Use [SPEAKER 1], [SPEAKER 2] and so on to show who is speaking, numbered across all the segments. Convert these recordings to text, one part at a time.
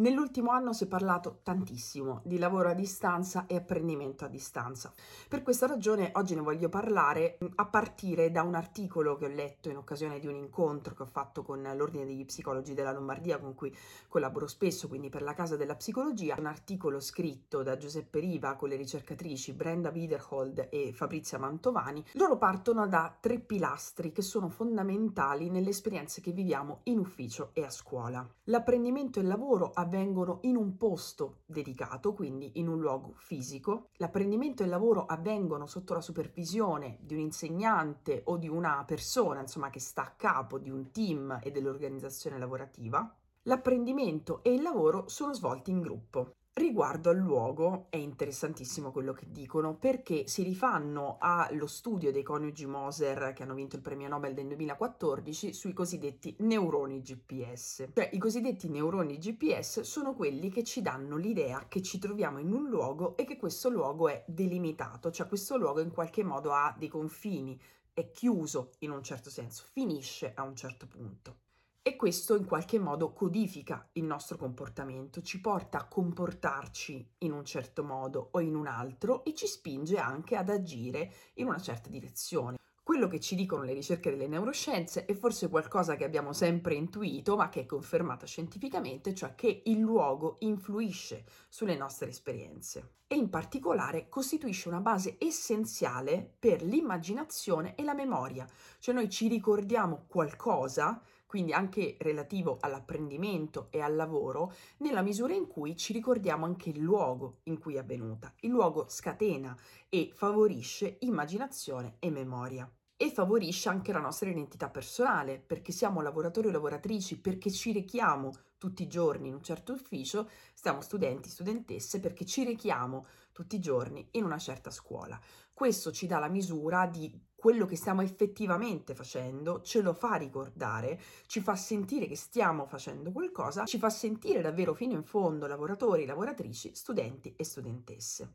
[SPEAKER 1] Nell'ultimo anno si è parlato tantissimo di lavoro a distanza e apprendimento a distanza. Per questa ragione oggi ne voglio parlare mm, a partire da un articolo che ho letto in occasione di un incontro che ho fatto con l'Ordine degli Psicologi della Lombardia con cui collaboro spesso, quindi per la Casa della Psicologia, un articolo scritto da Giuseppe Riva con le ricercatrici Brenda Biederhold e Fabrizia Mantovani. Loro partono da tre pilastri che sono fondamentali nelle esperienze che viviamo in ufficio e a scuola. L'apprendimento e il lavoro a avvengono in un posto dedicato, quindi in un luogo fisico. L'apprendimento e il lavoro avvengono sotto la supervisione di un insegnante o di una persona, insomma, che sta a capo di un team e dell'organizzazione lavorativa. L'apprendimento e il lavoro sono svolti in gruppo. Riguardo al luogo è interessantissimo quello che dicono perché si rifanno allo studio dei coniugi Moser che hanno vinto il premio Nobel del 2014 sui cosiddetti neuroni GPS. Cioè i cosiddetti neuroni GPS sono quelli che ci danno l'idea che ci troviamo in un luogo e che questo luogo è delimitato, cioè questo luogo in qualche modo ha dei confini, è chiuso in un certo senso, finisce a un certo punto. E questo in qualche modo codifica il nostro comportamento, ci porta a comportarci in un certo modo o in un altro e ci spinge anche ad agire in una certa direzione. Quello che ci dicono le ricerche delle neuroscienze è forse qualcosa che abbiamo sempre intuito, ma che è confermata scientificamente, cioè che il luogo influisce sulle nostre esperienze e in particolare costituisce una base essenziale per l'immaginazione e la memoria, cioè noi ci ricordiamo qualcosa quindi anche relativo all'apprendimento e al lavoro, nella misura in cui ci ricordiamo anche il luogo in cui è avvenuta. Il luogo scatena e favorisce immaginazione e memoria e favorisce anche la nostra identità personale, perché siamo lavoratori o lavoratrici, perché ci rechiamo tutti i giorni in un certo ufficio, siamo studenti, studentesse, perché ci rechiamo tutti i giorni in una certa scuola. Questo ci dà la misura di quello che stiamo effettivamente facendo, ce lo fa ricordare, ci fa sentire che stiamo facendo qualcosa, ci fa sentire davvero fino in fondo lavoratori, lavoratrici, studenti e studentesse.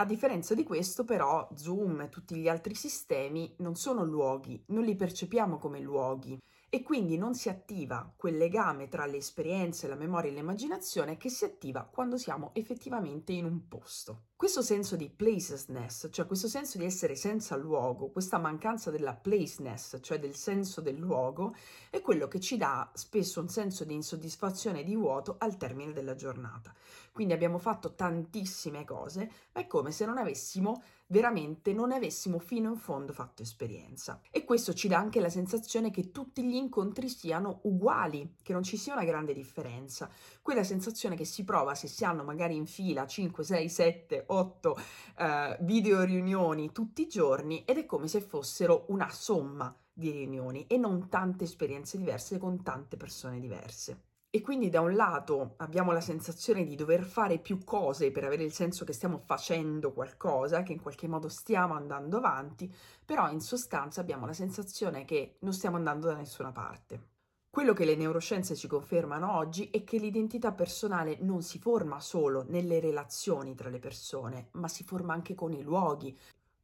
[SPEAKER 1] A differenza di questo, però, Zoom e tutti gli altri sistemi non sono luoghi, non li percepiamo come luoghi e quindi non si attiva quel legame tra le esperienze, la memoria e l'immaginazione che si attiva quando siamo effettivamente in un posto. Questo senso di placelessness, cioè questo senso di essere senza luogo, questa mancanza della placeness, cioè del senso del luogo, è quello che ci dà spesso un senso di insoddisfazione e di vuoto al termine della giornata. Quindi abbiamo fatto tantissime cose, ma è come se non avessimo veramente non ne avessimo fino in fondo fatto esperienza. E questo ci dà anche la sensazione che tutti gli incontri siano uguali, che non ci sia una grande differenza. Quella sensazione che si prova se si hanno magari in fila 5, 6, 7, 8 eh, video riunioni tutti i giorni ed è come se fossero una somma di riunioni e non tante esperienze diverse con tante persone diverse. E quindi da un lato abbiamo la sensazione di dover fare più cose per avere il senso che stiamo facendo qualcosa, che in qualche modo stiamo andando avanti, però in sostanza abbiamo la sensazione che non stiamo andando da nessuna parte. Quello che le neuroscienze ci confermano oggi è che l'identità personale non si forma solo nelle relazioni tra le persone, ma si forma anche con i luoghi,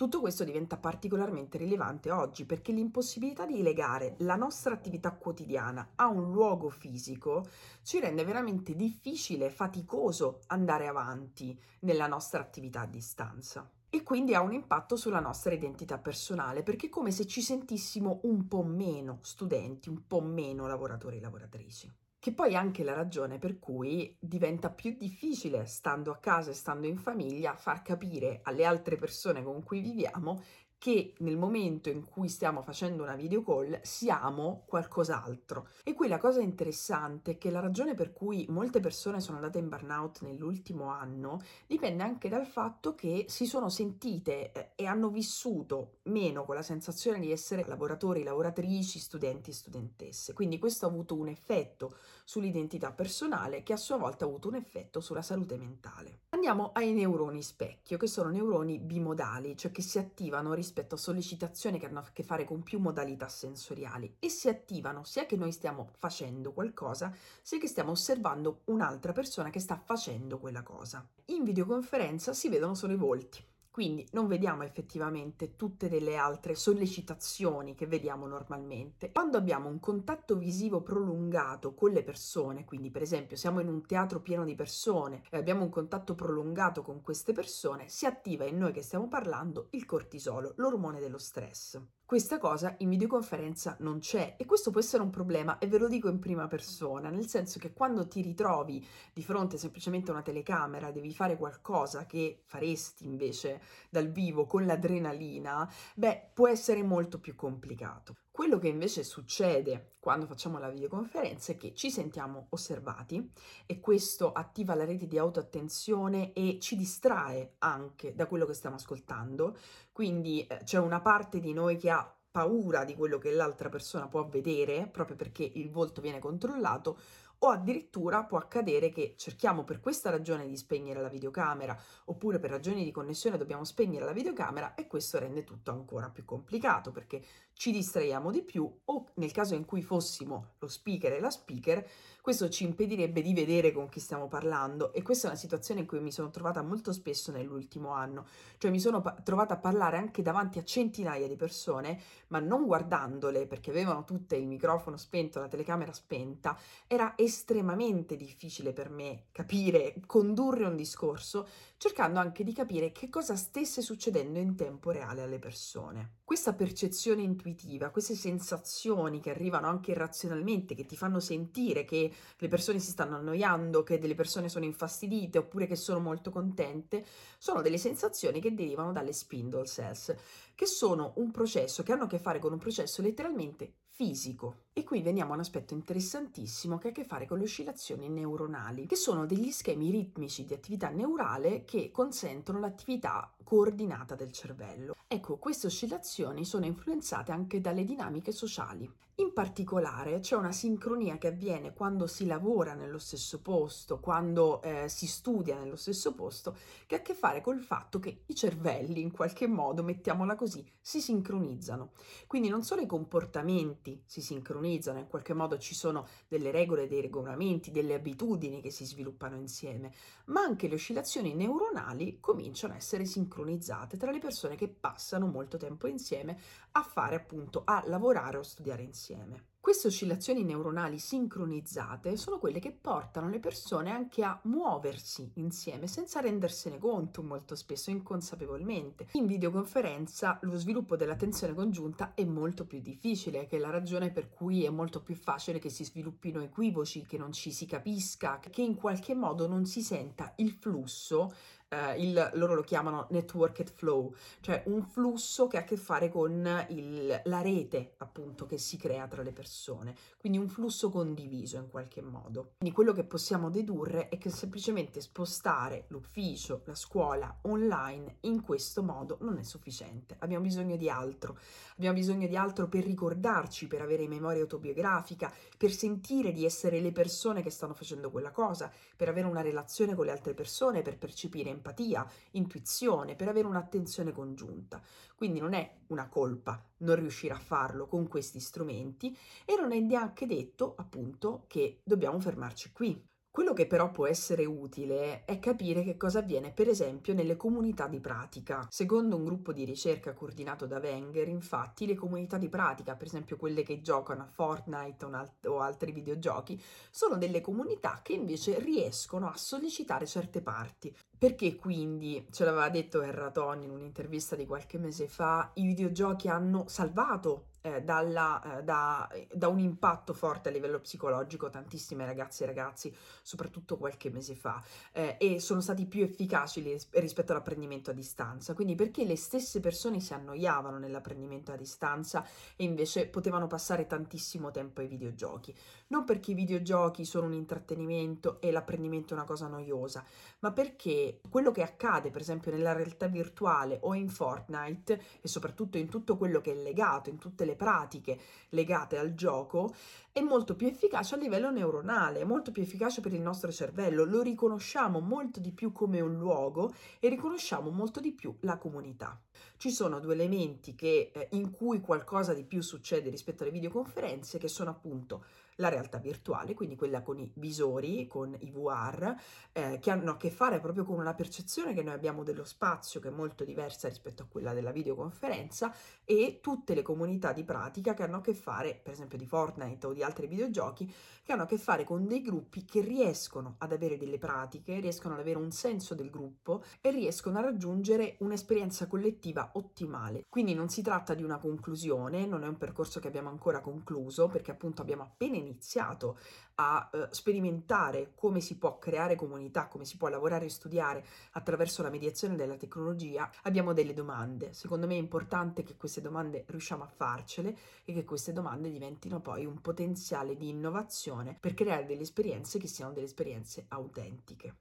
[SPEAKER 1] tutto questo diventa particolarmente rilevante oggi perché l'impossibilità di legare la nostra attività quotidiana a un luogo fisico ci rende veramente difficile, e faticoso andare avanti nella nostra attività a distanza e quindi ha un impatto sulla nostra identità personale, perché è come se ci sentissimo un po' meno studenti, un po' meno lavoratori e lavoratrici che poi è anche la ragione per cui diventa più difficile, stando a casa e stando in famiglia, far capire alle altre persone con cui viviamo che nel momento in cui stiamo facendo una video call siamo qualcos'altro. E qui la cosa interessante è che la ragione per cui molte persone sono andate in burnout nell'ultimo anno dipende anche dal fatto che si sono sentite eh, e hanno vissuto meno con la sensazione di essere lavoratori, lavoratrici, studenti e studentesse. Quindi questo ha avuto un effetto sull'identità personale che a sua volta ha avuto un effetto sulla salute mentale. Andiamo ai neuroni specchio, che sono neuroni bimodali, cioè che si attivano rispetto a sollecitazioni che hanno a che fare con più modalità sensoriali e si attivano sia che noi stiamo facendo qualcosa, sia che stiamo osservando un'altra persona che sta facendo quella cosa. In videoconferenza si vedono solo i volti, quindi non vediamo effettivamente tutte delle altre sollecitazioni che vediamo normalmente. Quando abbiamo un contatto visivo prolungato con le persone, quindi per esempio siamo in un teatro pieno di persone e abbiamo un contatto prolungato con queste persone, si attiva in noi che stiamo parlando il cortisolo, l'ormone dello stress. Questa cosa in videoconferenza non c'è e questo può essere un problema e ve lo dico in prima persona, nel senso che quando ti ritrovi di fronte semplicemente a una telecamera, devi fare qualcosa che faresti invece dal vivo con l'adrenalina, beh, può essere molto più complicato. Quello che invece succede quando facciamo la videoconferenza è che ci sentiamo osservati e questo attiva la rete di autoattenzione e ci distrae anche da quello che stiamo ascoltando, quindi eh, c'è una parte di noi che ha paura di quello che l'altra persona può vedere, proprio perché il volto viene controllato, o addirittura può accadere che cerchiamo per questa ragione di spegnere la videocamera oppure per ragioni di connessione dobbiamo spegnere la videocamera e questo rende tutto ancora più complicato perché ci distraiamo di più o nel caso in cui fossimo lo speaker e la speaker questo ci impedirebbe di vedere con chi stiamo parlando e questa è una situazione in cui mi sono trovata molto spesso nell'ultimo anno, cioè mi sono pa- trovata a parlare anche davanti a centinaia di persone ma non guardandole perché avevano tutte il microfono spento, la telecamera spenta, era estremamente estremamente difficile per me capire, condurre un discorso, cercando anche di capire che cosa stesse succedendo in tempo reale alle persone. Questa percezione intuitiva, queste sensazioni che arrivano anche irrazionalmente, che ti fanno sentire che le persone si stanno annoiando, che delle persone sono infastidite oppure che sono molto contente, sono delle sensazioni che derivano dalle spindle cells, che sono un processo, che hanno a che fare con un processo letteralmente fisico. E qui veniamo a un aspetto interessantissimo che ha a che fare con le oscillazioni neuronali, che sono degli schemi ritmici di attività neurale che consentono l'attività coordinata del cervello. Ecco, queste oscillazioni sono influenzate anche dalle dinamiche sociali. In particolare c'è una sincronia che avviene quando si lavora nello stesso posto, quando eh, si studia nello stesso posto, che ha a che fare col fatto che i cervelli, in qualche modo, mettiamola così, si sincronizzano. Quindi non solo i comportamenti si sincronizzano, sincronizzano, in qualche modo ci sono delle regole, dei regolamenti, delle abitudini che si sviluppano insieme, ma anche le oscillazioni neuronali cominciano a essere sincronizzate tra le persone che passano molto tempo insieme a fare appunto, a lavorare o studiare insieme. Queste oscillazioni neuronali sincronizzate sono quelle che portano le persone anche a muoversi insieme senza rendersene conto molto spesso inconsapevolmente. In videoconferenza lo sviluppo dell'attenzione congiunta è molto più difficile, che è la ragione per cui è molto più facile che si sviluppino equivoci, che non ci si capisca, che in qualche modo non si senta il flusso eh, il, loro lo chiamano networked flow, cioè un flusso che ha a che fare con il, la rete appunto che si crea tra le persone, quindi un flusso condiviso in qualche modo. Quindi quello che possiamo dedurre è che semplicemente spostare l'ufficio, la scuola online in questo modo non è sufficiente, abbiamo bisogno di altro, abbiamo bisogno di altro per ricordarci, per avere memoria autobiografica, per sentire di essere le persone che stanno facendo quella cosa, per avere una relazione con le altre persone, per percepire empatia, intuizione, per avere un'attenzione congiunta. Quindi non è una colpa non riuscire a farlo con questi strumenti e non è neanche detto appunto che dobbiamo fermarci qui. Quello che però può essere utile è capire che cosa avviene per esempio nelle comunità di pratica. Secondo un gruppo di ricerca coordinato da Wenger, infatti, le comunità di pratica, per esempio quelle che giocano a Fortnite o, altri videogiochi, sono delle comunità che invece riescono a sollecitare certe parti. Perché quindi, ce l'aveva detto Erraton in un'intervista di qualche mese fa, i videogiochi hanno salvato eh, dalla, eh, da, da, un impatto forte a livello psicologico tantissime ragazze e ragazzi, soprattutto qualche mese fa, eh, e sono stati più efficaci les- rispetto all'apprendimento a distanza. Quindi perché le stesse persone si annoiavano nell'apprendimento a distanza e invece potevano passare tantissimo tempo ai videogiochi. Non perché i videogiochi sono un intrattenimento e l'apprendimento è una cosa noiosa, ma perché quello che accade per esempio nella realtà virtuale o in Fortnite e soprattutto in tutto quello che è legato, in tutte le le pratiche legate al gioco, è molto più efficace a livello neuronale, è molto più efficace per il nostro cervello, lo riconosciamo molto di più come un luogo e riconosciamo molto di più la comunità. Ci sono due elementi che, eh, in cui qualcosa di più succede rispetto alle videoconferenze che sono appunto la realtà virtuale, quindi quella con i visori, con i VR, eh, che hanno a che fare proprio con una percezione che noi abbiamo dello spazio che è molto diversa rispetto a quella della videoconferenza e tutte le comunità di pratica che hanno a che fare, per esempio di Fortnite o di altri videogiochi, che hanno a che fare con dei gruppi che riescono ad avere delle pratiche, riescono ad avere un senso del gruppo e riescono a raggiungere un'esperienza collettiva ottimale. Quindi non si tratta di una conclusione, non è un percorso che abbiamo ancora concluso perché appunto abbiamo appena iniziato a eh, sperimentare come si può creare comunità, come si può lavorare e studiare attraverso la mediazione della tecnologia, abbiamo delle domande. Secondo me è importante che queste domande riusciamo a farcele e che queste domande diventino poi un potenziale di innovazione per creare delle esperienze che siano delle esperienze autentiche.